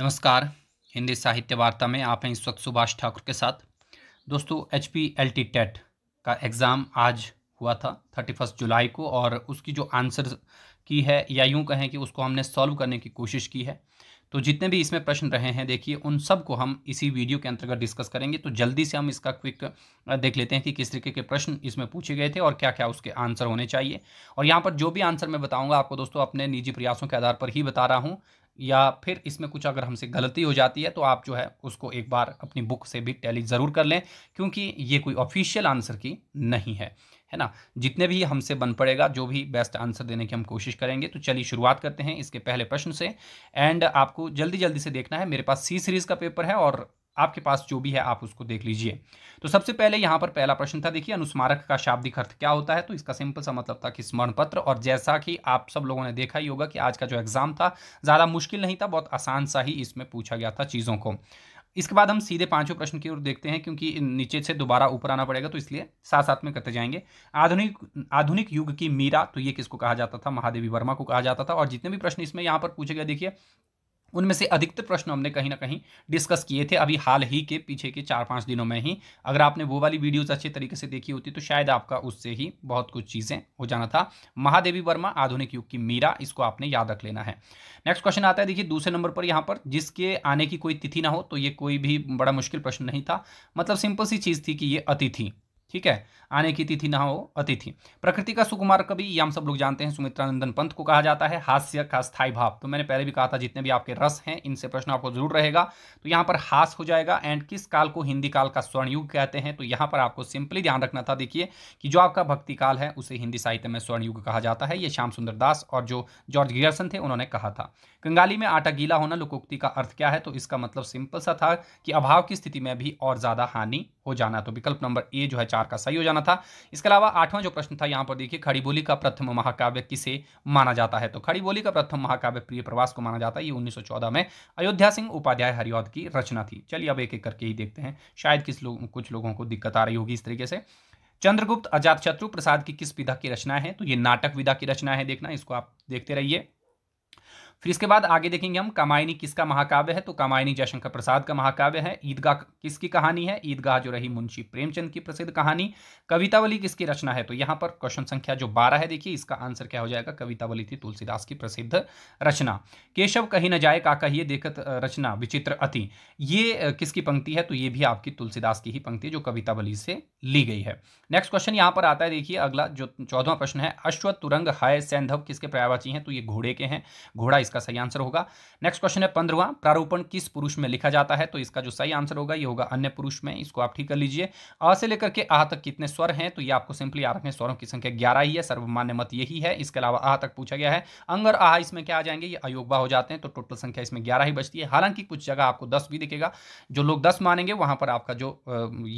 नमस्कार हिंदी साहित्य वार्ता में आप हैं इस वक्त सुभाष ठाकुर के साथ दोस्तों H P L T TET का एग्ज़ाम आज हुआ था थर्टी फर्स्ट जुलाई को और उसकी जो आंसर की है या यूँ कहें कि उसको हमने सॉल्व करने की कोशिश की है तो जितने भी इसमें प्रश्न रहे हैं देखिए उन सब को हम इसी वीडियो के अंतर्गत डिस्कस करेंगे तो जल्दी से हम इसका क्विक देख लेते हैं कि किस तरीके के प्रश्न इसमें पूछे गए थे और क्या क्या उसके आंसर होने चाहिए और यहाँ पर जो भी आंसर मैं बताऊँगा आपको दोस्तों अपने निजी प्रयासों के आधार पर ही बता रहा हूँ या फिर इसमें कुछ अगर हमसे गलती हो जाती है तो आप जो है उसको एक बार अपनी बुक से भी टैली ज़रूर कर लें क्योंकि ये कोई ऑफिशियल आंसर की नहीं है है ना जितने भी हमसे बन पड़ेगा जो भी बेस्ट आंसर देने की हम कोशिश करेंगे तो चलिए शुरुआत करते हैं इसके पहले प्रश्न से एंड आपको जल्दी जल्दी से देखना है मेरे पास सी सीरीज़ का पेपर है और आपके पास जो भी है आप उसको देख लीजिए तो सबसे पहले यहाँ पर पहला प्रश्न था देखिए अनुस्मारक का शाब्दिक अर्थ क्या होता है तो इसका सिंपल सा मतलब था कि स्मरण पत्र और जैसा कि आप सब लोगों ने देखा ही होगा कि आज का जो एग्जाम था ज़्यादा मुश्किल नहीं था बहुत आसान सा ही इसमें पूछा गया था चीज़ों को इसके बाद हम सीधे पांचों प्रश्न की ओर देखते हैं क्योंकि नीचे से दोबारा ऊपर आना पड़ेगा तो इसलिए साथ साथ में करते जाएंगे आधुनिक आधुनिक युग की मीरा तो ये किसको कहा जाता था महादेवी वर्मा को कहा जाता था और जितने भी प्रश्न इसमें यहाँ पर पूछे गए देखिए उनमें से अधिकतर प्रश्न हमने कहीं ना कहीं डिस्कस किए थे अभी हाल ही के पीछे के चार पाँच दिनों में ही अगर आपने वो वाली वीडियोस अच्छे तरीके से देखी होती तो शायद आपका उससे ही बहुत कुछ चीज़ें हो जाना था महादेवी वर्मा आधुनिक युग की मीरा इसको आपने याद रख लेना है नेक्स्ट क्वेश्चन आता है देखिए दूसरे नंबर पर यहाँ पर जिसके आने की कोई तिथि ना हो तो ये कोई भी बड़ा मुश्किल प्रश्न नहीं था मतलब सिंपल सी चीज़ थी कि ये अतिथि ठीक है आने की तिथि ना हो अतिथि प्रकृति का सुकुमार कवि ये हम सब लोग जानते हैं सुमित्रानंदन पंत को कहा जाता है हास्य का स्थायी भाव तो मैंने पहले भी कहा था जितने भी आपके रस हैं इनसे प्रश्न आपको जरूर रहेगा तो यहाँ पर हास हो जाएगा एंड किस काल को हिंदी काल का स्वर्णयुग कहते हैं तो यहाँ पर आपको सिंपली ध्यान रखना था देखिए कि जो आपका भक्ति काल है उसे हिंदी साहित्य में स्वर्णयुग कहा जाता है ये श्याम सुंदर दास और जो जॉर्ज गियर्सन थे उन्होंने कहा था कंगाली में आटा गीला होना लोकोक्ति का अर्थ क्या है तो इसका मतलब सिंपल सा था कि अभाव की स्थिति में भी और ज़्यादा हानि हो जाना तो विकल्प नंबर ए जो है चार का सही हो जाना था इसके अलावा आठवां जो प्रश्न था यहाँ पर देखिए खड़ी बोली का प्रथम महाकाव्य किसे माना जाता है तो खड़ी बोली का प्रथम महाकाव्य प्रिय प्रवास को माना जाता है ये उन्नीस में अयोध्या सिंह उपाध्याय हरिद की रचना थी चलिए अब एक एक करके ही देखते हैं शायद किस लोग कुछ लोगों को दिक्कत आ रही होगी इस तरीके से चंद्रगुप्त अजातशत्रु प्रसाद की किस विधा की रचना है तो ये नाटक विधा की रचना है देखना इसको आप देखते रहिए फिर इसके बाद आगे देखेंगे हम कामायनी किसका महाकाव्य है तो कामायनी जयशंकर प्रसाद का महाकाव्य है ईदगाह किसकी कहानी है ईदगाह जो रही मुंशी प्रेमचंद की प्रसिद्ध कहानी कवितावली किसकी रचना है तो यहाँ पर क्वेश्चन संख्या जो बारह है देखिए इसका आंसर क्या हो जाएगा कवितावली थी तुलसीदास की प्रसिद्ध रचना केशव कहीं न जाए काका कहिए देखत रचना विचित्र अति ये किसकी पंक्ति है तो ये भी आपकी तुलसीदास की ही पंक्ति है जो कवितावली से ली गई है नेक्स्ट क्वेश्चन यहाँ पर आता है देखिए अगला जो चौदवा प्रश्न है अश्व तुरंग हाय सैंधव किसके प्रयावाची हैं तो ये घोड़े के हैं घोड़ा इसका सही आंसर होगा नेक्स्ट क्वेश्चन है पंद्रवा प्रारोपण किस पुरुष में लिखा जाता है तो इसका जो सही आंसर होगा ये होगा अन्य पुरुष में इसको आप ठीक कर लीजिए अ से लेकर के आ तक कितने स्वर हैं तो ये आपको सिंपली आ रखें स्वरों की संख्या ग्यारह ही है सर्वमान्य मत यही है इसके अलावा आ तक पूछा गया है अंगर आ इसमें क्या आ जाएंगे ये अयोगवा हो जाते हैं तो टोटल संख्या इसमें ग्यारह ही बचती है हालांकि कुछ जगह आपको दस भी दिखेगा जो लोग दस मानेंगे वहां पर आपका जो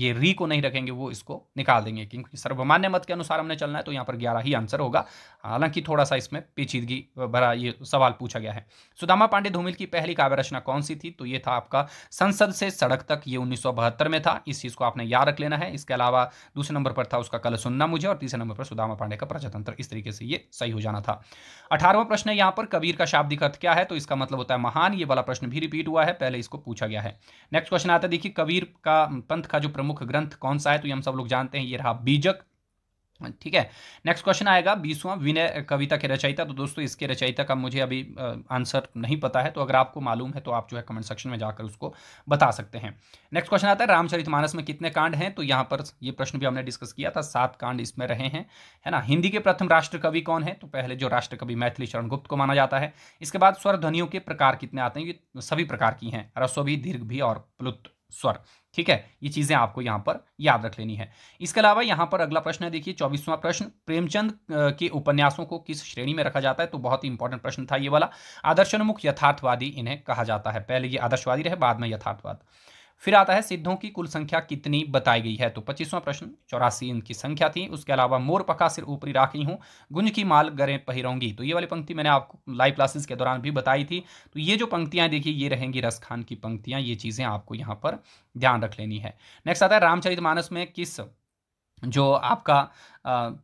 ये री को नहीं रखेंगे वो इसको निकाल देंगे क्योंकि सर्वमान्य मत के अनुसार हमने चलना है तो यहाँ पर ग्यारह ही आंसर होगा हालांकि थोड़ा सा इसमें पेचीदगी भरा ये सवाल पूछा पूछा गया है सुदामा पांडे धूमिल की पहली काव्य रचना कौन सी थी तो ये था आपका संसद से सड़क तक ये उन्नीस में था इस चीज़ को आपने याद रख लेना है इसके अलावा दूसरे नंबर पर था उसका कल सुनना मुझे और तीसरे नंबर पर सुदामा पांडे का प्रजातंत्र इस तरीके से ये सही हो जाना था अठारहवा प्रश्न यहां पर कबीर का शाब्दिक अर्थ क्या है तो इसका मतलब होता है महान ये वाला प्रश्न भी रिपीट हुआ है पहले इसको पूछा गया है नेक्स्ट क्वेश्चन आता है देखिए कबीर का पंथ का जो प्रमुख ग्रंथ कौन सा है तो हम सब लोग जानते हैं ये रहा बीजक ठीक है नेक्स्ट क्वेश्चन आएगा बीसवां विनय कविता के रचयिता तो दोस्तों इसके रचयिता का मुझे अभी आंसर नहीं पता है तो अगर आपको मालूम है तो आप जो है कमेंट सेक्शन में जाकर उसको बता सकते हैं नेक्स्ट क्वेश्चन आता है रामचरितमानस में कितने कांड हैं तो यहाँ पर ये प्रश्न भी हमने डिस्कस किया था सात कांड इसमें रहे हैं है ना हिंदी के प्रथम राष्ट्रकवि कौन है तो पहले जो राष्ट्रकवि मैथिली शरण गुप्त को माना जाता है इसके बाद स्वर ध्वनियों के प्रकार कितने आते हैं ये सभी प्रकार की हैं रस्व भी दीर्घ भी और प्लुत स्वर ठीक है ये चीजें आपको यहां पर याद रख लेनी है इसके अलावा यहां पर अगला प्रश्न है देखिए चौबीसवां प्रश्न प्रेमचंद के उपन्यासों को किस श्रेणी में रखा जाता है तो बहुत ही इंपॉर्टेंट प्रश्न था ये वाला आदर्शोन्मुख यथार्थवादी इन्हें कहा जाता है पहले ये आदर्शवादी रहे बाद में यथार्थवाद फिर आता है सिद्धों की कुल संख्या कितनी बताई गई है तो पच्चीसवां प्रश्न चौरासी इनकी संख्या थी उसके अलावा मोर पका सिर ऊपरी राखी हूं गुंज की माल गरें पहिरोंगी तो ये वाली पंक्ति मैंने आपको लाइव क्लासेस के दौरान भी बताई थी तो ये जो पंक्तियां देखिए ये रहेंगी रस खान की पंक्तियां ये चीज़ें आपको यहाँ पर ध्यान रख लेनी है नेक्स्ट आता है रामचरित मानस में किस जो आपका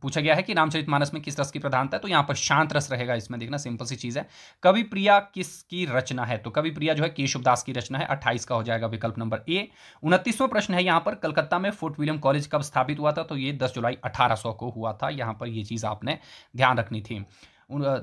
पूछा गया है कि रामचरितमानस में किस रस की प्रधानता है तो यहाँ पर शांत रस रहेगा इसमें देखना सिंपल सी चीज़ है कवि प्रिया किसकी रचना है तो कवि प्रिया जो है केशवदास की रचना है 28 का हो जाएगा विकल्प नंबर ए उनतीसवां प्रश्न है यहाँ पर कलकत्ता में फोर्ट विलियम कॉलेज कब स्थापित हुआ था तो ये दस जुलाई अठारह को हुआ था यहाँ पर ये चीज़ आपने ध्यान रखनी थी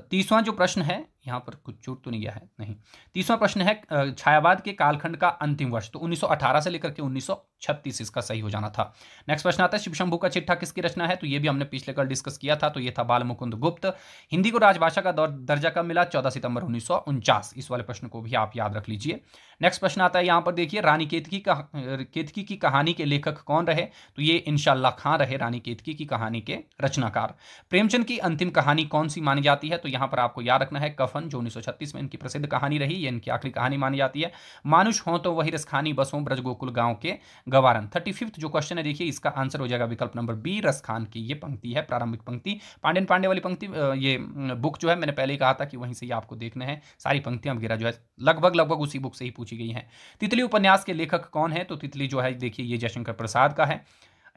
तीसवां जो प्रश्न है यहाँ पर कुछ चूट तो नहीं गया है नहीं तीसरा प्रश्न है छायावाद के कालखंड का अंतिम वर्ष तो 1918 से लेकर के 1936 इसका सही हो जाना था नेक्स्ट प्रश्न आता है शिव शंभू का चिट्ठा किसकी रचना है तो ये भी हमने पिछले कल डिस्कस किया था तो ये था बाल मुकुंद गुप्त हिंदी को राजभाषा का दर्जा कब मिला चौदह सितंबर उन्नीस इस वाले प्रश्न को भी आप याद रख लीजिए नेक्स्ट प्रश्न आता है यहाँ पर देखिए रानी केतकी का केतकी की कहानी के लेखक कौन रहे तो ये इनशाला खां रहे रानी केतकी की कहानी के रचनाकार प्रेमचंद की अंतिम कहानी कौन सी मानी जाती है तो यहाँ पर आपको याद रखना है कफन दफन जो 1936 में इनकी प्रसिद्ध कहानी रही ये इनकी आखिरी कहानी मानी जाती है मानुष हों तो वही रसखानी बसों ब्रजगोकुल गांव के गवारन थर्टी फिफ्थ जो क्वेश्चन है देखिए इसका आंसर हो जाएगा विकल्प नंबर बी रसखान की ये पंक्ति है प्रारंभिक पंक्ति पांडेन पांडे वाली पंक्ति ये बुक जो है मैंने पहले ही कहा था कि वहीं से ही आपको देखने हैं सारी पंक्तियां वगैरह जो है लगभग लगभग उसी बुक से ही पूछी गई हैं तितली उपन्यास के लेखक कौन है तो तितली जो है देखिए ये जयशंकर प्रसाद का है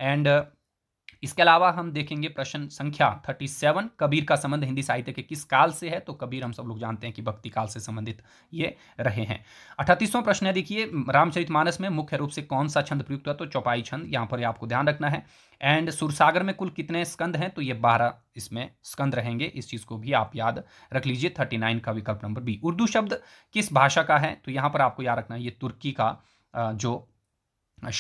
एंड इसके अलावा हम देखेंगे प्रश्न संख्या 37 कबीर का संबंध हिंदी साहित्य के किस काल से है तो कबीर हम सब लोग जानते हैं कि भक्ति काल से संबंधित ये रहे हैं अठतीसवां प्रश्न है देखिए रामचरितमानस में मुख्य रूप से कौन सा छंद प्रयुक्त है तो चौपाई छंद यहाँ पर आपको ध्यान रखना है एंड सुरसागर में कुल कितने स्कंद हैं तो ये बारह इसमें स्कंद रहेंगे इस चीज़ को भी आप याद रख लीजिए थर्टी नाइन का विकल्प नंबर बी उर्दू शब्द किस भाषा का है तो यहाँ पर आपको याद रखना है ये तुर्की का जो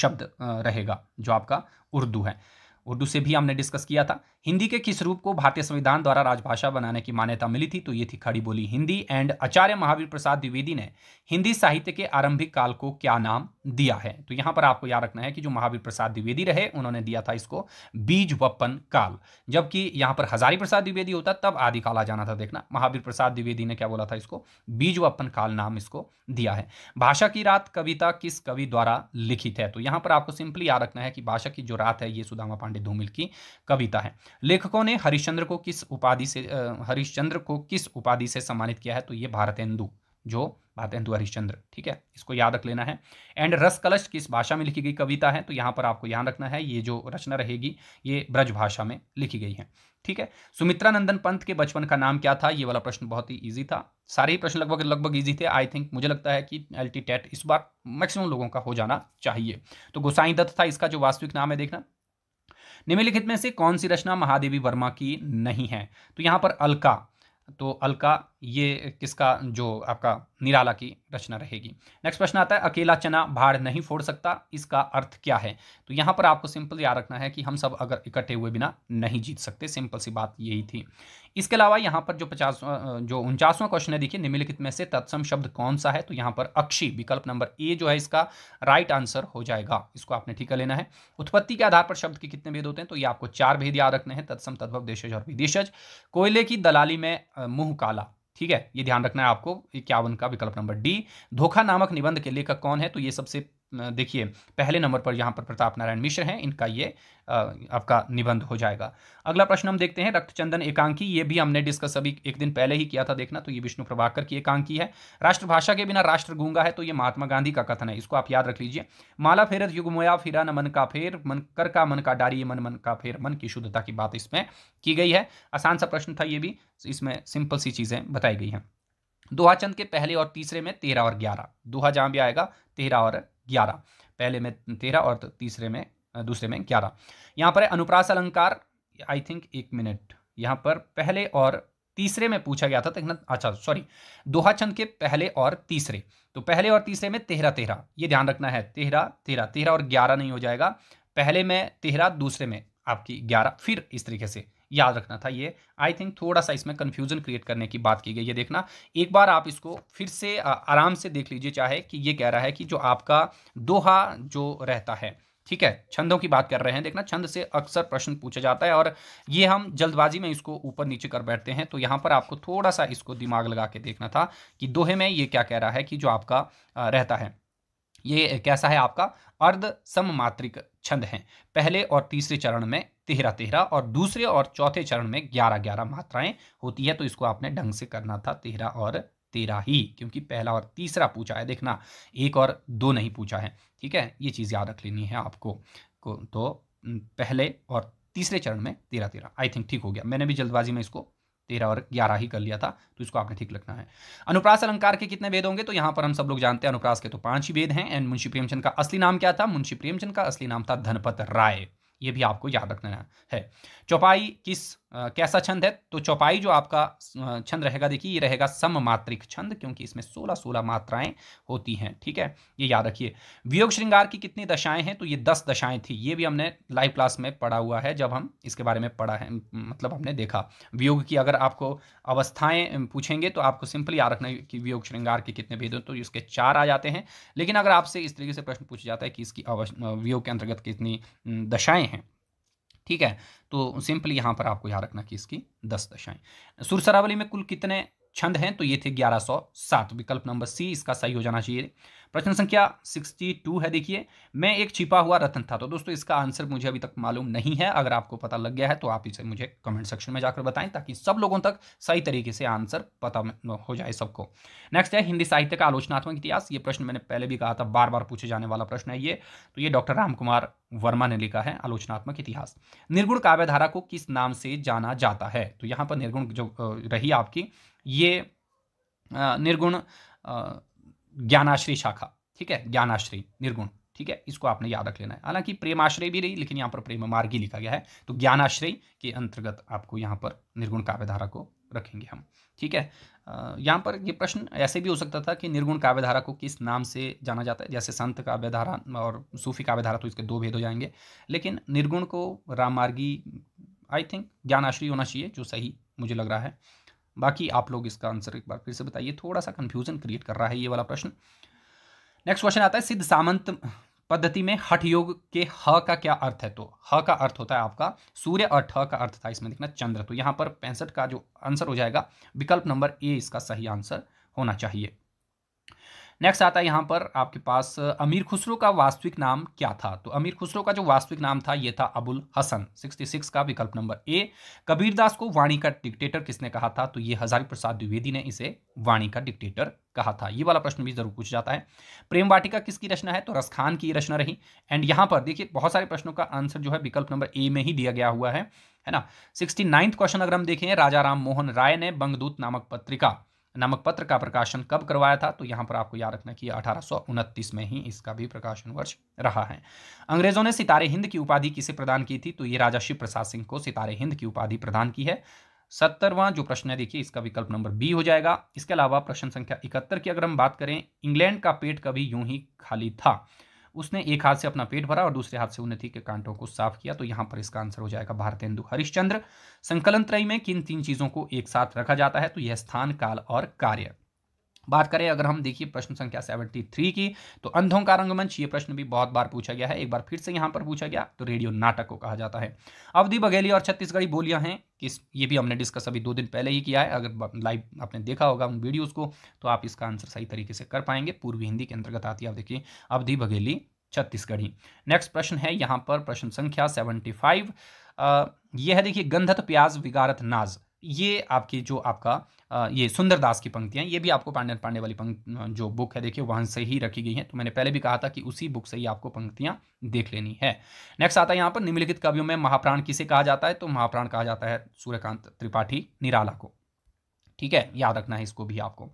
शब्द रहेगा जो आपका उर्दू है उर्दू से भी हमने डिस्कस किया था हिंदी के किस रूप को भारतीय संविधान द्वारा राजभाषा बनाने की मान्यता मिली थी तो ये थी खड़ी बोली हिंदी एंड आचार्य महावीर प्रसाद द्विवेदी ने हिंदी साहित्य के आरंभिक काल को क्या नाम दिया है तो यहाँ पर आपको याद रखना है कि जो महावीर प्रसाद द्विवेदी रहे उन्होंने दिया था इसको बीज वप्पन काल जबकि यहाँ पर हजारी प्रसाद द्विवेदी होता तब आदिकाल आ जाना था देखना महावीर प्रसाद द्विवेदी ने क्या बोला था इसको बीज वप्पन काल नाम इसको दिया है भाषा की रात कविता किस कवि द्वारा लिखित है तो यहाँ पर आपको सिंपली याद रखना है कि भाषा की जो रात है ये सुदामा पांडे धूमिल की कविता है लेखकों ने हरिश्चंद्र को किस उपाधि से हरिश्चंद्र को किस उपाधि से सम्मानित किया है तो ये भारतेंदु जो भारतेंदु हरिश्चंद्र ठीक है इसको याद रख लेना है एंड रस कलश किस भाषा में लिखी गई कविता है तो यहाँ पर आपको याद रखना है ये जो रचना रहेगी ये ब्रज भाषा में लिखी गई है ठीक है सुमित्रा नंदन पंत के बचपन का नाम क्या था ये वाला प्रश्न बहुत ही ईजी था सारे ही प्रश्न लगभग लगभग ईजी थे आई थिंक मुझे लगता है कि एल टेट इस बार मैक्सिमम लोगों का हो जाना चाहिए तो गोसाई दत्त था इसका जो वास्तविक नाम है देखना निम्नलिखित में से कौन सी रचना महादेवी वर्मा की नहीं है तो यहां पर अलका तो अलका ये किसका जो आपका निराला की रचना रहेगी नेक्स्ट प्रश्न आता है अकेला चना भाड़ नहीं फोड़ सकता इसका अर्थ क्या है तो यहाँ पर आपको सिंपल याद रखना है कि हम सब अगर इकट्ठे हुए बिना नहीं जीत सकते सिंपल सी बात यही थी इसके अलावा यहाँ पर जो पचास जो उनचासवां क्वेश्चन है देखिए निम्नलिखित में से तत्सम शब्द कौन सा है तो यहाँ पर अक्षी विकल्प नंबर ए जो है इसका राइट आंसर हो जाएगा इसको आपने ठीक कर लेना है उत्पत्ति के आधार पर शब्द के कितने भेद होते हैं तो ये आपको चार भेद याद रखने हैं तत्सम तद्भव देशज और विदेशज कोयले की दलाली में मुंह काला ठीक है ये ध्यान रखना है आपको इक्यावन का विकल्प नंबर डी धोखा नामक निबंध के लेखक कौन है तो ये सबसे देखिए पहले नंबर पर यहाँ पर प्रताप नारायण मिश्र हैं इनका ये आपका निबंध हो जाएगा अगला प्रश्न हम देखते हैं रक्तचंदन एकांकी ये भी हमने डिस्कस अभी एक दिन पहले ही किया था देखना तो ये विष्णु प्रभाकर की एकांकी है राष्ट्रभाषा के बिना राष्ट्र गूंगा है तो ये महात्मा गांधी का कथन है इसको आप याद रख लीजिए माला फेरत युग मोया फिरा न मन का फेर मन कर का मन का डारी मन मन का फेर मन की शुद्धता की बात इसमें की गई है आसान सा प्रश्न था ये भी इसमें सिंपल सी चीज़ें बताई गई हैं दोहा चंद के पहले और तीसरे में तेरह और ग्यारह दोहा जहां भी आएगा तेरह और ग्यारह पहले में तेरह और तीसरे में दूसरे में ग्यारह यहाँ पर है अनुप्रास अलंकार आई थिंक एक मिनट यहाँ पर पहले और तीसरे में पूछा गया था तो अच्छा सॉरी दोहा छंद के पहले और तीसरे तो पहले और तीसरे में तेहरा तेहरा ये ध्यान रखना है तेहरा तेहरा तेहरा और ग्यारह नहीं हो जाएगा पहले में तेहरा दूसरे में आपकी ग्यारह फिर इस तरीके से याद रखना था ये आई थिंक थोड़ा सा इसमें कन्फ्यूजन क्रिएट करने की बात की गई ये देखना एक बार आप इसको फिर से आराम से देख लीजिए चाहे कि ये कह रहा है कि जो आपका दोहा जो रहता है ठीक है छंदों की बात कर रहे हैं देखना छंद से अक्सर प्रश्न पूछा जाता है और ये हम जल्दबाजी में इसको ऊपर नीचे कर बैठते हैं तो यहाँ पर आपको थोड़ा सा इसको दिमाग लगा के देखना था कि दोहे में ये क्या कह रहा है कि जो आपका रहता है ये कैसा है आपका अर्ध सममात्रिक छंद हैं पहले और तीसरे चरण में तेरह तेरह और दूसरे और चौथे चरण में ग्यारह ग्यारह मात्राएं होती है तो इसको आपने ढंग से करना था तेरह और तेरह ही क्योंकि पहला और तीसरा पूछा है देखना एक और दो नहीं पूछा है ठीक है ये चीज़ याद रख लेनी है आपको तो पहले और तीसरे चरण में तेरह तेरह आई थिंक ठीक हो गया मैंने भी जल्दबाजी में इसको तेरह और ग्यारह ही कर लिया था तो इसको आपने ठीक रखना है अनुप्रास अलंकार के कितने वेद होंगे तो यहाँ पर हम सब लोग जानते हैं अनुप्रास के तो पांच ही वेद हैं एंड मुंशी प्रेमचंद का असली नाम क्या था मुंशी प्रेमचंद का असली नाम था धनपत राय ये भी आपको याद रखना है चौपाई किस कैसा छंद है तो चौपाई जो आपका छंद रहेगा देखिए ये रहेगा सममात्रिक छंद क्योंकि इसमें सोलह सोलह मात्राएं होती हैं ठीक है ये याद रखिए वियोग श्रृंगार की कितनी दशाएं हैं तो ये दस दशाएं थी ये भी हमने लाइव क्लास में पढ़ा हुआ है जब हम इसके बारे में पढ़ा है मतलब हमने देखा वियोग की अगर आपको अवस्थाएं पूछेंगे तो आपको सिंपली याद रखना कि वियोग श्रृंगार के कितने भेद तो इसके चार आ जाते हैं लेकिन अगर आपसे इस तरीके से प्रश्न पूछा जाता है कि इसकी वियोग के अंतर्गत कितनी दशाएँ हैं ठीक है तो सिंपली यहाँ पर आपको याद रखना कि इसकी दस दशाएं सुरसरावली में कुल कितने छंद हैं तो ये थे ग्यारह सौ सात विकल्प नंबर सी इसका सही हो जाना चाहिए प्रश्न संख्या 62 है देखिए मैं एक छिपा हुआ रतन था तो दोस्तों इसका आंसर मुझे अभी तक मालूम नहीं है अगर आपको पता लग गया है तो आप इसे मुझे कमेंट सेक्शन में जाकर बताएं ताकि सब लोगों तक सही तरीके से आंसर पता हो जाए सबको नेक्स्ट है हिंदी साहित्य का आलोचनात्मक इतिहास ये प्रश्न मैंने पहले भी कहा था बार बार पूछे जाने वाला प्रश्न है ये तो ये डॉक्टर राम कुमार वर्मा ने लिखा है आलोचनात्मक इतिहास निर्गुण काव्यधारा को किस नाम से जाना जाता है तो यहाँ पर निर्गुण जो रही आपकी ये निर्गुण ज्ञानाश्री शाखा ठीक है ज्ञानाश्री निर्गुण ठीक है इसको आपने याद रख लेना है हालांकि प्रेमाश्रय भी रही लेकिन यहाँ पर प्रेम मार्ग ही लिखा गया है तो ज्ञानाश्रय के अंतर्गत आपको यहाँ पर निर्गुण काव्यधारा को रखेंगे हम ठीक है यहाँ पर ये प्रश्न ऐसे भी हो सकता था कि निर्गुण काव्यधारा को किस नाम से जाना जाता है जैसे संत काव्यधारा और सूफी काव्यधारा तो इसके दो भेद हो जाएंगे लेकिन निर्गुण को राममार्गी आई थिंक ज्ञानाश्री होना चाहिए जो सही मुझे लग रहा है बाकी आप लोग इसका आंसर एक बार फिर से बताइए थोड़ा सा कंफ्यूजन क्रिएट कर रहा है ये वाला प्रश्न नेक्स्ट क्वेश्चन आता है सिद्ध सामंत पद्धति में हठ योग के ह का क्या अर्थ है तो ह का अर्थ होता है आपका सूर्य और ठ का अर्थ था इसमें देखना चंद्र तो यहां पर पैंसठ का जो आंसर हो जाएगा विकल्प नंबर ए इसका सही आंसर होना चाहिए नेक्स्ट आता है यहाँ पर आपके पास अमीर खुसरो का वास्तविक नाम क्या था तो अमीर खुसरो का जो वास्तविक नाम था ये था अबुल हसन 66 का विकल्प नंबर ए कबीरदास को वाणी का डिक्टेटर किसने कहा था तो ये हजारी प्रसाद द्विवेदी ने इसे वाणी का डिक्टेटर कहा था ये वाला प्रश्न भी जरूर पूछ जाता है प्रेम वाटिका किसकी रचना है तो रसखान की रचना रही एंड यहाँ पर देखिए बहुत सारे प्रश्नों का आंसर जो है विकल्प नंबर ए में ही दिया गया हुआ है है ना सिक्सटी क्वेश्चन अगर हम देखें राजा राम मोहन राय ने बंगदूत नामक पत्रिका नामक पत्र का प्रकाशन कब करवाया था तो यहाँ पर आपको याद रखना कि अठारह में ही इसका भी प्रकाशन वर्ष रहा है अंग्रेजों ने सितारे हिंद की उपाधि किसे प्रदान की थी तो ये राजा शिव प्रसाद सिंह को सितारे हिंद की उपाधि प्रदान की है सत्तरवां जो प्रश्न है देखिए इसका विकल्प नंबर बी हो जाएगा इसके अलावा प्रश्न संख्या इकहत्तर की अगर हम बात करें इंग्लैंड का पेट कभी यूं ही खाली था उसने एक हाथ से अपना पेट भरा और दूसरे हाथ से उन्नति के कांटों को साफ किया तो यहां पर इसका आंसर हो जाएगा भारतेंदु हरिश्चंद्र संकलन त्रय में किन तीन चीज़ों को एक साथ रखा जाता है तो यह स्थान काल और कार्य बात करें अगर हम देखिए प्रश्न संख्या 73 की तो अंधों का रंगमंच ये प्रश्न भी बहुत बार पूछा गया है एक बार फिर से यहाँ पर पूछा गया तो रेडियो नाटक को कहा जाता है अवधि बघेली और छत्तीसगढ़ी बोलियां हैं किस ये भी हमने डिस्कस अभी दो दिन पहले ही किया है अगर लाइव आपने देखा होगा उन वीडियोज़ को तो आप इसका आंसर सही तरीके से कर पाएंगे पूर्वी हिंदी के अंतर्गत आती है आप देखिए अवधि बघेली छत्तीसगढ़ी नेक्स्ट प्रश्न है यहाँ पर प्रश्न संख्या सेवेंटी फाइव यह है देखिए गंधत प्याज विगारत नाज ये आपकी जो आपका ये सुंदरदास की पंक्तियाँ ये भी आपको पांडे पांडे वाली पंक् जो बुक है देखिए वहाँ से ही रखी गई हैं तो मैंने पहले भी कहा था कि उसी बुक से ही आपको पंक्तियाँ देख लेनी है नेक्स्ट आता है यहाँ पर निम्नलिखित कवियों में महाप्राण किसे कहा जाता है तो महाप्राण कहा जाता है सूर्यकांत त्रिपाठी निराला को ठीक है याद रखना है इसको भी आपको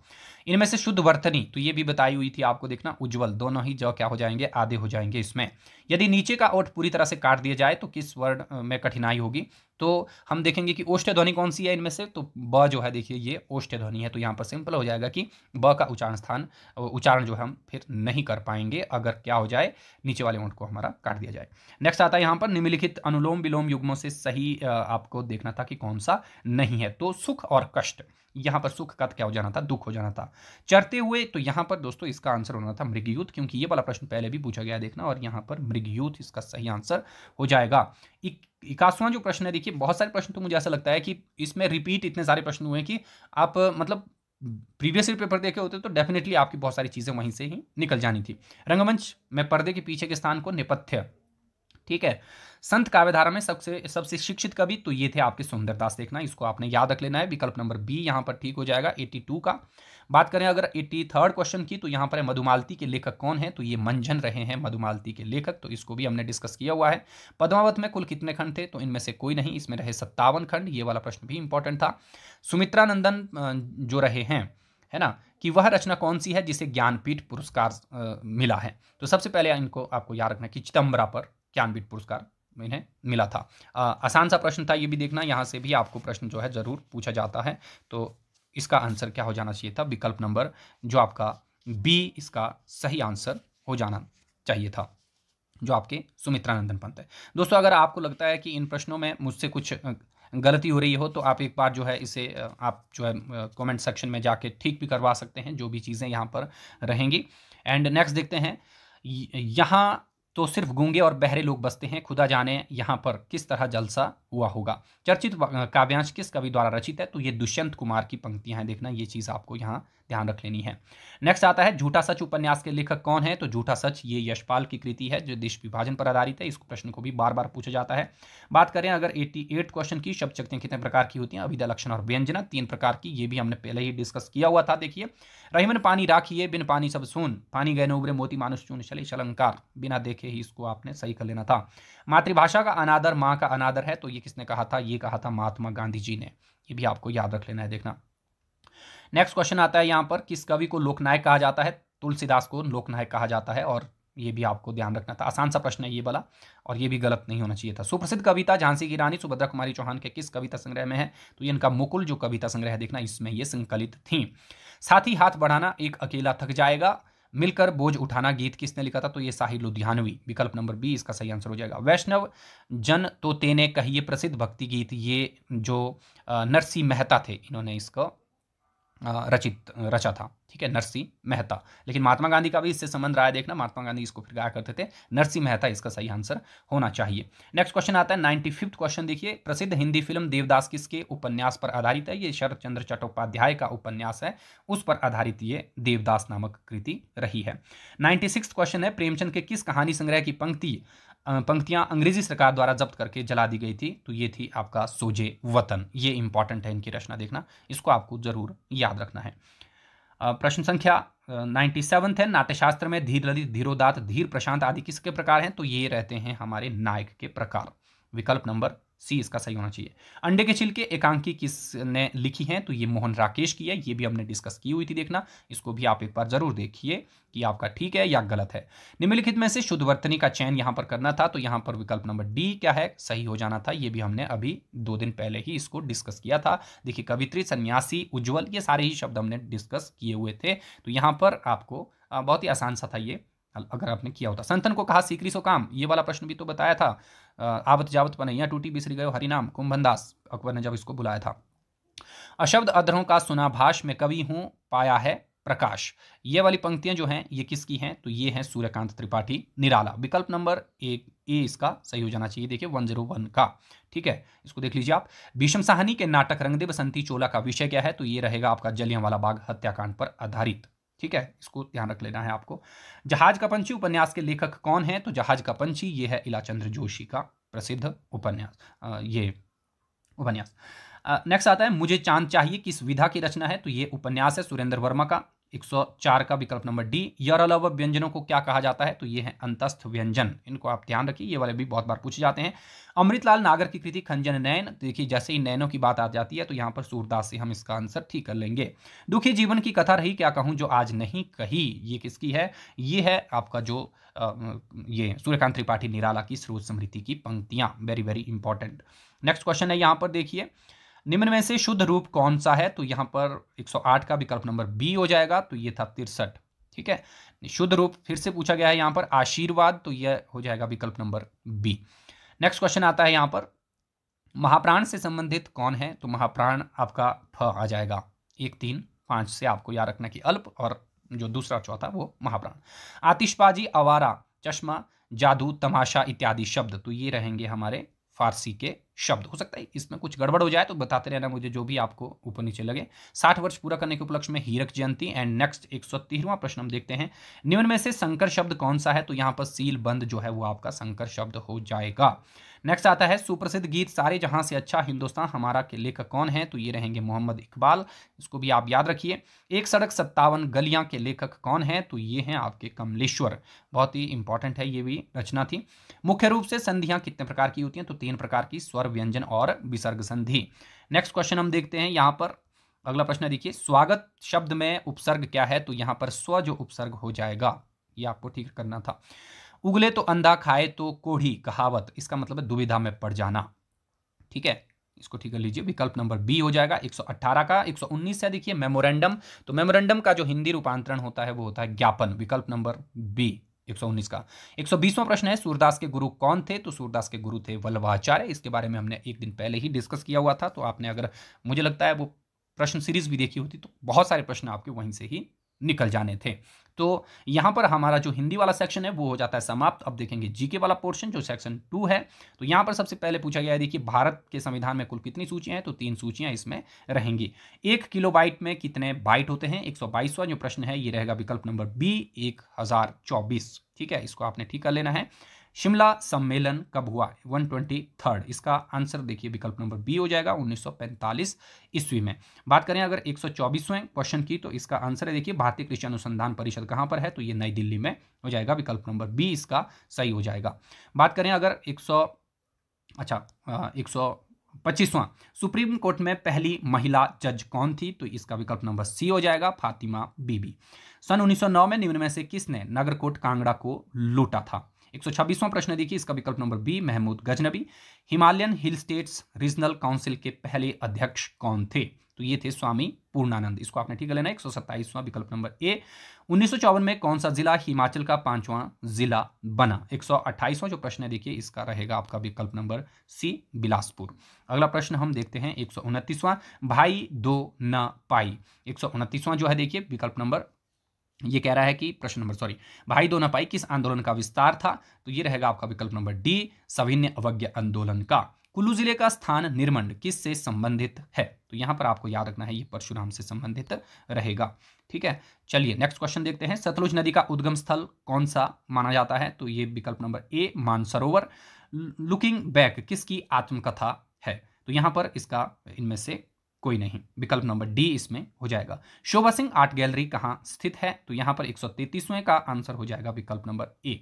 इनमें से शुद्ध वर्तनी तो ये भी बताई हुई थी आपको देखना उज्जवल दोनों ही ज क्या हो जाएंगे आधे हो जाएंगे इसमें यदि नीचे का ओठ पूरी तरह से काट दिया जाए तो किस वर्ड में कठिनाई होगी तो हम देखेंगे कि ओष्ठ ध्वनि कौन सी है इनमें से तो ब जो है देखिए ये ओष्ठ ध्वनि है तो यहाँ पर सिंपल हो जाएगा कि ब का उच्चारण स्थान उच्चारण जो है हम फिर नहीं कर पाएंगे अगर क्या हो जाए नीचे वाले ओंठ को हमारा काट दिया जाए नेक्स्ट आता है यहाँ पर निम्नलिखित अनुलोम विलोम युग्मों से सही आपको देखना था कि कौन सा नहीं है तो सुख और कष्ट यहाँ पर सुख का क्या हो जाना था दुख हो जाना था चरते हुए तो यहाँ पर दोस्तों इसका आंसर होना था मृगयूथ क्योंकि ये वाला प्रश्न पहले भी पूछा गया देखना और यहाँ पर मृगयूथ इसका सही आंसर हो जाएगा इक्यासवां जो प्रश्न है देखिए बहुत सारे प्रश्न तो मुझे ऐसा लगता है कि इसमें रिपीट इतने सारे प्रश्न हुए कि आप मतलब प्रीवियस ईयर पेपर देखे होते तो डेफिनेटली आपकी बहुत सारी चीज़ें वहीं से ही निकल जानी थी रंगमंच में पर्दे के पीछे के स्थान को निपथ्य ठीक है संत काव्यधारा में सबसे सबसे शिक्षित कवि तो ये थे आपके सुंदरदास देखना इसको आपने याद रख लेना है विकल्प नंबर बी यहां पर ठीक हो जाएगा 82 का बात करें अगर एट्टी थर्ड क्वेश्चन की तो यहाँ पर है मधुमालती के लेखक कौन है तो ये मंझन रहे हैं मधुमालती के लेखक तो इसको भी हमने डिस्कस किया हुआ है पद्मावत में कुल कितने खंड थे तो इनमें से कोई नहीं इसमें रहे सत्तावन खंड ये वाला प्रश्न भी इंपॉर्टेंट था सुमित्रानंदन जो रहे हैं है ना कि वह रचना कौन सी है जिसे ज्ञानपीठ पुरस्कार मिला है तो सबसे पहले इनको आपको याद रखना कि चिदम्बरा पर ज्ञानपीठ पुरस्कार इन्हें मिला था आसान सा प्रश्न था ये भी देखना यहाँ से भी आपको प्रश्न जो है ज़रूर पूछा जाता है तो इसका आंसर क्या हो जाना चाहिए था विकल्प नंबर जो आपका बी इसका सही आंसर हो जाना चाहिए था जो आपके सुमित्रानंदन पंत है दोस्तों अगर आपको लगता है कि इन प्रश्नों में मुझसे कुछ गलती हो रही हो तो आप एक बार जो है इसे आप जो है कमेंट सेक्शन में जाके ठीक भी करवा सकते हैं जो भी चीज़ें यहाँ पर रहेंगी एंड नेक्स्ट देखते हैं यहाँ तो सिर्फ गूंगे और बहरे लोग बसते हैं खुदा जाने यहाँ पर किस तरह जलसा हुआ होगा चर्चित काव्यांश किस कवि द्वारा रचित है तो ये दुष्यंत कुमार की पंक्तियाँ हैं देखना ये चीज़ आपको यहाँ ध्यान रख लेनी है नेक्स्ट आता है झूठा सच उपन्यास के लेखक कौन है तो झूठा सच ये यशपाल की कृति है जो देश विभाजन पर आधारित है इस प्रश्न को भी बार बार पूछा जाता है बात करें अगर एट्टी एट क्वेश्चन की शब्द शक्तियाँ कितने प्रकार की होती हैं अभिधा लक्षण और व्यंजना तीन प्रकार की ये भी हमने पहले ही डिस्कस किया हुआ था देखिए रहीमन पानी राखिए बिन पानी सब सुन पानी गए उबरे मोती मानुष चून चले शलंकार बिना देखे ही इसको आपने सही कर लेना था मातृभाषा का अनादर माँ का अनादर है तो ये किसने कहा था ये कहा था महात्मा गांधी जी ने ये भी आपको याद रख लेना है देखना नेक्स्ट क्वेश्चन आता है यहाँ पर किस कवि को लोकनायक कहा जाता है तुलसीदास को लोकनायक कहा जाता है और ये भी आपको ध्यान रखना था आसान सा प्रश्न है ये वाला और ये भी गलत नहीं होना चाहिए था सुप्रसिद्ध कविता झांसी की रानी सुभद्रा कुमारी चौहान के किस कविता संग्रह में है तो ये इनका मुकुल जो कविता संग्रह है देखना इसमें ये संकलित थी साथ ही हाथ बढ़ाना एक अकेला थक जाएगा मिलकर बोझ उठाना गीत किसने लिखा था तो ये साहिर लुधियानवी विकल्प नंबर बी इसका सही आंसर हो जाएगा वैष्णव जन तो तेने कहिए प्रसिद्ध भक्ति गीत ये जो नरसी मेहता थे इन्होंने इसको रचित रचा था ठीक है नरसी मेहता लेकिन महात्मा गांधी का भी इससे संबंध रहा है देखना महात्मा गांधी इसको फिर गाया करते थे नरसी मेहता इसका सही आंसर होना चाहिए नेक्स्ट क्वेश्चन आता है नाइन्टी फिफ्थ क्वेश्चन देखिए प्रसिद्ध हिंदी फिल्म देवदास किसके उपन्यास पर आधारित है ये शरद चंद्र चट्टोपाध्याय का उपन्यास है उस पर आधारित ये देवदास नामक कृति रही है नाइन्टी क्वेश्चन है प्रेमचंद के किस कहानी संग्रह की पंक्ति पंक्तियां अंग्रेजी सरकार द्वारा जब्त करके जला दी गई थी तो ये थी आपका सोजे वतन ये इंपॉर्टेंट है इनकी रचना देखना इसको आपको जरूर याद रखना है प्रश्न संख्या नाइन्टी सेवन्थ है नाट्यशास्त्र में धीर ललित धीरोदात धीर प्रशांत आदि किसके प्रकार हैं तो ये रहते हैं हमारे नायक के प्रकार विकल्प नंबर सी इसका सही होना चाहिए अंडे के छिलके एकांकी किसने लिखी है तो ये मोहन राकेश की है ये भी हमने डिस्कस की हुई थी देखना इसको भी आप एक बार जरूर देखिए कि आपका ठीक है या गलत है निम्नलिखित में से शुद्ध वर्तनी का चयन यहां पर करना था तो यहाँ पर विकल्प नंबर डी क्या है सही हो जाना था ये भी हमने अभी दो दिन पहले ही इसको डिस्कस किया था देखिए कवित्री सन्यासी उज्ज्वल ये सारे ही शब्द हमने डिस्कस किए हुए थे तो यहाँ पर आपको बहुत ही आसान सा था ये अगर आपने किया होता संतन को कहा सीकरी सो काम ये वाला प्रश्न भी तो बताया था आवत जावत पनैया टूटी बिसरी गयो हरिनाम कुंभनदास अकबर ने जब इसको बुलाया था अशब्द अधरों का सुनाभाष में कवि हूं पाया है प्रकाश ये वाली पंक्तियां जो हैं ये किसकी हैं तो ये हैं सूर्यकांत त्रिपाठी निराला विकल्प नंबर एक ए इसका सही हो जाना चाहिए देखिए वन जीरो वन का ठीक है इसको देख लीजिए आप भीषम साहनी के नाटक रंगदेव संती चोला का विषय क्या है तो ये रहेगा आपका जलियां वाला बाग हत्याकांड पर आधारित ठीक है इसको ध्यान रख लेना है आपको जहाज का पंछी उपन्यास के लेखक कौन है तो जहाज का पंछी ये है इलाचंद्र जोशी का प्रसिद्ध उपन्यास ये उपन्यास नेक्स्ट आता है मुझे चांद चाहिए किस विधा की रचना है तो ये उपन्यास है सुरेंद्र वर्मा का 104 का विकल्प नंबर डी यर अलावा व्यंजनों को क्या कहा जाता है तो ये है अंतस्थ व्यंजन इनको आप ध्यान रखिए ये वाले भी बहुत बार पूछे जाते हैं अमृतलाल नागर की कृति खंजन नयन देखिए जैसे ही नयनों की बात आ जाती है तो यहाँ पर सूरदास से हम इसका आंसर ठीक कर लेंगे दुखी जीवन की कथा रही क्या कहूँ जो आज नहीं कही ये किसकी है ये है आपका जो आ, ये सूर्यकांत त्रिपाठी निराला की स्रोत स्मृति की पंक्तियाँ very very important next question है यहाँ पर देखिए निम्न में से शुद्ध रूप कौन सा है तो यहाँ पर 108 का विकल्प नंबर बी हो जाएगा तो ये था तिरसठ ठीक है शुद्ध रूप फिर से पूछा गया है यहाँ पर आशीर्वाद तो यह हो जाएगा विकल्प नंबर बी नेक्स्ट क्वेश्चन आता है यहाँ पर महाप्राण से संबंधित कौन है तो महाप्राण आपका फ आ जाएगा एक तीन पांच से आपको याद रखना कि अल्प और जो दूसरा चौथा वो महाप्राण आतिशबाजी आवारा चश्मा जादू तमाशा इत्यादि शब्द तो ये रहेंगे हमारे फारसी के शब्द हो सकता है इसमें कुछ गड़बड़ हो जाए तो बताते रहना मुझे जो भी आपको ऊपर नीचे लगे साठ वर्ष पूरा करने के उपलक्ष्य में हीरक जयंती एंड नेक्स्ट एक सौ तेरहवां प्रश्न हम देखते हैं निम्न में से संकर शब्द कौन सा है तो यहाँ पर सील बंद जो है वो आपका संकर शब्द हो जाएगा नेक्स्ट आता है सुप्रसिद्ध गीत सारे जहां से अच्छा हिंदुस्तान हमारा के लेखक कौन है तो ये रहेंगे मोहम्मद इकबाल इसको भी आप याद रखिए एक सड़क सत्तावन गलियां के लेखक कौन है तो ये हैं आपके कमलेश्वर बहुत ही इंपॉर्टेंट है ये भी रचना थी मुख्य रूप से संधियां कितने प्रकार की होती हैं तो तीन प्रकार की स्वर व्यंजन और विसर्ग संधि नेक्स्ट क्वेश्चन हम देखते हैं यहाँ पर अगला प्रश्न देखिए स्वागत शब्द में उपसर्ग क्या है तो यहाँ पर स्व जो उपसर्ग हो जाएगा ये आपको ठीक करना था उगले तो अंधा खाए तो कोढ़ी कहावत इसका मतलब है दुविधा में पड़ जाना ठीक है इसको ठीक कर लीजिए विकल्प नंबर बी हो जाएगा 118 का 119 से देखिए मेमोरेंडम तो मेमोरेंडम का जो हिंदी रूपांतरण होता है वो होता है ज्ञापन विकल्प नंबर बी 119 का 120वां प्रश्न है सूरदास के गुरु कौन थे तो सूरदास के गुरु थे वल्लभाचार्य इसके बारे में हमने एक दिन पहले ही डिस्कस किया हुआ था तो आपने अगर मुझे लगता है वो प्रश्न सीरीज भी देखी होती तो बहुत सारे प्रश्न आपके वहीं से ही निकल जाने थे तो यहाँ पर हमारा जो हिंदी वाला सेक्शन है वो हो जाता है समाप्त अब देखेंगे जीके वाला पोर्शन जो सेक्शन टू है तो यहाँ पर सबसे पहले पूछा गया है देखिए भारत के संविधान में कुल कितनी सूचियाँ हैं तो तीन सूचियाँ इसमें रहेंगी एक किलो बाइट में कितने बाइट होते हैं एक जो प्रश्न है ये रहेगा विकल्प नंबर बी एक ठीक है इसको आपने ठीक कर लेना है शिमला सम्मेलन कब हुआ वन ट्वेंटी थर्ड इसका आंसर देखिए विकल्प नंबर बी हो जाएगा 1945 ईस्वी में बात करें अगर एक चौबीसवें क्वेश्चन की तो इसका आंसर है देखिए भारतीय कृषि अनुसंधान परिषद कहाँ पर है तो ये नई दिल्ली में हो जाएगा विकल्प नंबर बी इसका सही हो जाएगा बात करें अगर एक सौ अच्छा एक सौ पच्चीसवां सुप्रीम कोर्ट में पहली महिला जज कौन थी तो इसका विकल्प नंबर सी हो जाएगा फातिमा बीबी सन 1909 में निम्न में से किसने कोट कांगड़ा को लूटा था एक प्रश्न देखिए इसका विकल्प number B Mahmud Ghaznavi Himalayan hill states regional council के पहले अध्यक्ष कौन थे तो ये थे स्वामी पूर्णानंद इसको आपने ठीक लेना एक सौ सत्ताईसवां विकल्प नंबर ए उन्नीस में कौन सा जिला हिमाचल का पांचवा जिला बना एक सौ अट्ठाईसवां जो प्रश्न है देखिए इसका रहेगा आपका विकल्प नंबर सी बिलासपुर अगला प्रश्न हम देखते हैं एक सौ उनतीसवां भाई दो न पाई एक सौ उनतीसवां जो है देखिए विकल्प नंबर ये कह रहा है कि प्रश्न नंबर सॉरी भाई दो नपाई किस आंदोलन का विस्तार था तो ये रहेगा आपका विकल्प नंबर डी सविन्य अवज्ञ आंदोलन का कुल्लू जिले का स्थान निर्मंड किस से संबंधित है तो यहां पर आपको याद रखना है ये परशुराम से संबंधित रहेगा ठीक है चलिए नेक्स्ट क्वेश्चन देखते हैं सतलुज नदी का उद्गम स्थल कौन सा माना जाता है तो ये विकल्प number A Mansarovar looking back किसकी आत्मकथा है तो यहां पर इसका इनमें से कोई नहीं विकल्प नंबर डी इसमें हो जाएगा शोभा सिंह आर्ट गैलरी कहाँ स्थित है तो यहाँ पर एक का आंसर हो जाएगा विकल्प नंबर ए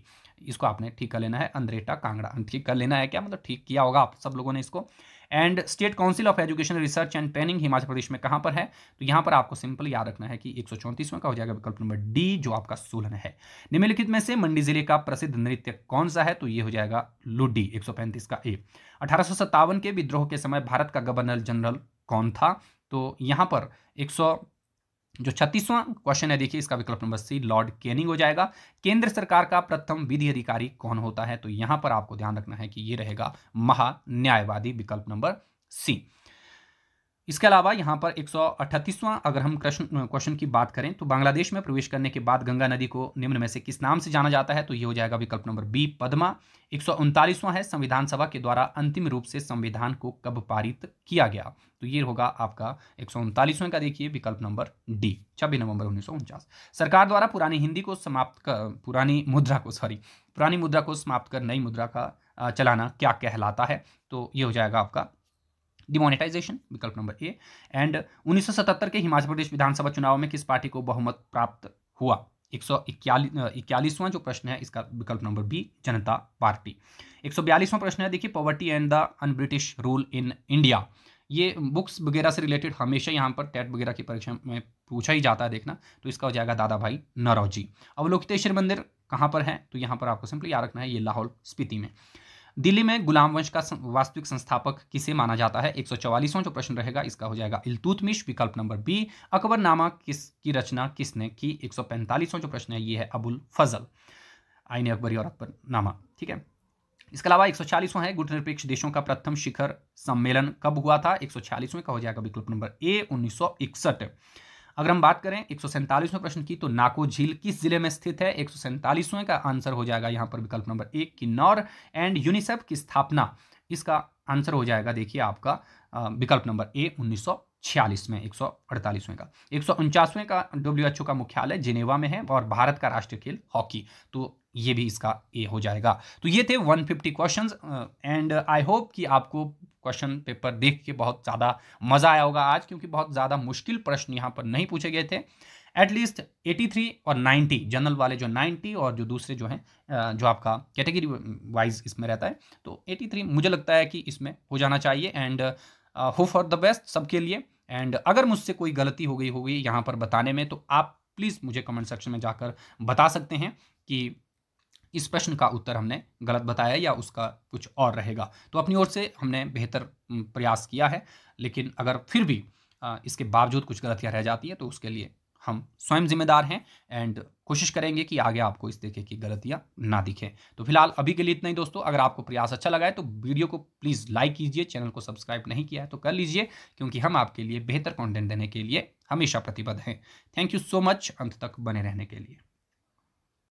इसको आपने ठीक कर लेना है अंद्रेटा कांगड़ा ठीक कर लेना है क्या मतलब ठीक किया होगा आप सब लोगों ने इसको and state council of education research and training Himachal Pradesh में कहां पर है तो यहां पर आपको सिंपल याद रखना है कि एक का हो जाएगा विकल्प नंबर डी जो आपका सोलन है निम्नलिखित में से मंडी जिले का प्रसिद्ध नृत्य कौन सा है तो ये हो जाएगा लुडी एक का ए अठारह के विद्रोह के समय भारत का गवर्नर जनरल कौन था तो यहाँ पर एक जो छत्तीसवां क्वेश्चन है देखिए इसका विकल्प नंबर सी लॉर्ड केनिंग हो जाएगा केंद्र सरकार का प्रथम विधि अधिकारी कौन होता है तो यहां पर आपको ध्यान रखना है कि ये रहेगा महान्यायवादी विकल्प नंबर सी इसके अलावा यहाँ पर एक अगर हम प्रश्न क्वेश्चन की बात करें तो बांग्लादेश में प्रवेश करने के बाद गंगा नदी को निम्न में से किस नाम से जाना जाता है तो ये हो जाएगा विकल्प नंबर बी पद्मा एक है संविधान सभा के द्वारा अंतिम रूप से संविधान को कब पारित किया गया तो ये होगा आपका एक का देखिए विकल्प नंबर डी छब्बीस नवंबर उन्नीस सरकार द्वारा पुरानी हिंदी को समाप्त कर पुरानी मुद्रा को सॉरी पुरानी मुद्रा को समाप्त कर नई मुद्रा का चलाना क्या कहलाता है तो ये हो जाएगा आपका डिमोनेटाइजेशन विकल्प नंबर ए एंड 1977 के हिमाचल प्रदेश विधानसभा चुनाव में किस पार्टी को बहुमत प्राप्त हुआ एक सौ इक्यालीसवां जो प्रश्न है इसका विकल्प नंबर बी जनता पार्टी एक सौ बयालीसवां प्रश्न है देखिए poverty and the unBritish rule in India ये बुक्स वगैरह से रिलेटेड हमेशा यहाँ पर टेट वगैरह की परीक्षा में पूछा ही जाता है देखना तो इसका हो जाएगा दादा भाई नरौजी अवलोकितेश्वर मंदिर कहाँ पर है तो यहाँ पर आपको सिंपली याद रखना है ये लाहौल स्पीति में दिल्ली में गुलाम वंश का वास्तविक संस्थापक किसे माना जाता है एक जो प्रश्न रहेगा इसका हो जाएगा इलतुतमिश विकल्प नंबर बी अकबरनामा किस की रचना किसने की एक जो प्रश्न है ये है अबुल फजल आईने अकबरी और अकबर नामा ठीक है इसके अलावा एक सौ है गुटनिरपेक्ष देशों का प्रथम शिखर सम्मेलन कब हुआ था एक सौ का हो जाएगा विकल्प नंबर ए उन्नीस अगर हम बात करें एक सौ प्रश्न की तो नाको झील किस जिले में स्थित है एक सौ का आंसर हो जाएगा यहाँ पर विकल्प नंबर एक किन्नौर एंड यूनिसेफ की स्थापना इसका आंसर हो जाएगा देखिए आपका विकल्प नंबर ए उन्नीस छियालीस में एक सौ अड़तालीसवें का एक सौ उनचासवें का डब्ल्यू एच ओ का मुख्यालय जिनेवा में है और भारत का राष्ट्रीय खेल हॉकी तो ये भी इसका ए हो जाएगा तो ये थे 150 क्वेश्चंस एंड आई होप कि आपको क्वेश्चन पेपर देख के बहुत ज़्यादा मज़ा आया होगा आज क्योंकि बहुत ज़्यादा मुश्किल प्रश्न यहाँ पर नहीं पूछे गए थे एटलीस्ट 83 और 90 जनरल वाले जो 90 और जो दूसरे जो हैं जो आपका कैटेगरी वाइज इसमें रहता है तो 83 मुझे लगता है कि इसमें हो जाना चाहिए एंड हो फॉर द बेस्ट सबके लिए एंड अगर मुझसे कोई गलती हो गई होगी यहाँ पर बताने में तो आप प्लीज़ मुझे कमेंट सेक्शन में जाकर बता सकते हैं कि इस प्रश्न का उत्तर हमने गलत बताया या उसका कुछ और रहेगा तो अपनी ओर से हमने बेहतर प्रयास किया है लेकिन अगर फिर भी इसके बावजूद कुछ गलतियाँ रह जाती है तो उसके लिए हम स्वयं जिम्मेदार हैं एंड कोशिश करेंगे कि आगे आपको इस तरीके की गलतियाँ ना दिखें तो फिलहाल अभी के लिए इतना ही दोस्तों अगर आपको प्रयास अच्छा लगा है तो वीडियो को प्लीज़ लाइक कीजिए चैनल को सब्सक्राइब नहीं किया है तो कर लीजिए क्योंकि हम आपके लिए बेहतर कॉन्टेंट देने के लिए हमेशा प्रतिबद्ध हैं थैंक यू सो मच अंत तक बने रहने के लिए